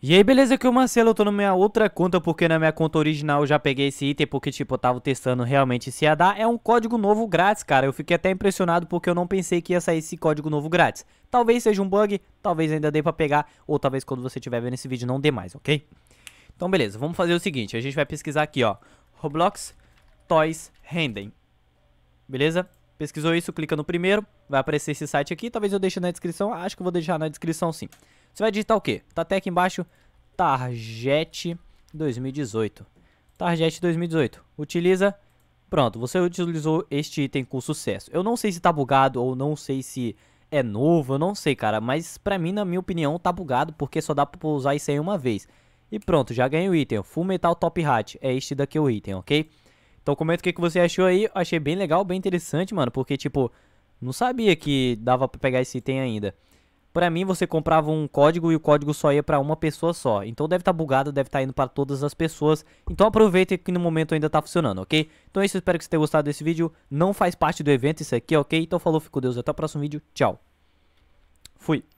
E aí, beleza? Aqui é o Marcelo, eu tô na minha outra conta, porque na minha conta original eu já peguei esse item, porque, tipo, eu tava testando realmente se ia dar. É um código novo grátis, cara. Eu fiquei até impressionado, porque eu não pensei que ia sair esse código novo grátis. Talvez seja um bug, talvez ainda dê pra pegar, ou talvez quando você estiver vendo esse vídeo não dê mais, ok? Então, beleza, vamos fazer o seguinte, a gente vai pesquisar aqui, ó, Roblox Toys Rendem, beleza? Pesquisou isso, clica no primeiro, vai aparecer esse site aqui, talvez eu deixe na descrição, acho que eu vou deixar na descrição sim. Você vai digitar o quê? Tá até aqui embaixo, Target 2018. Target 2018, utiliza, pronto, você utilizou este item com sucesso. Eu não sei se tá bugado ou não sei se é novo, eu não sei cara, mas pra mim, na minha opinião, tá bugado porque só dá pra usar isso aí uma vez. E pronto, já ganhei o item, Full Metal Top Hat, é este daqui o item, ok? Então comenta o que, que você achou aí. Achei bem legal, bem interessante, mano. Porque, tipo, não sabia que dava pra pegar esse item ainda. Pra mim, você comprava um código e o código só ia pra uma pessoa só. Então deve estar tá bugado, deve estar tá indo pra todas as pessoas. Então aproveita que no momento ainda tá funcionando, ok? Então é isso, espero que você tenha gostado desse vídeo. Não faz parte do evento isso aqui, ok? Então falou, fico com Deus, até o próximo vídeo. Tchau. Fui.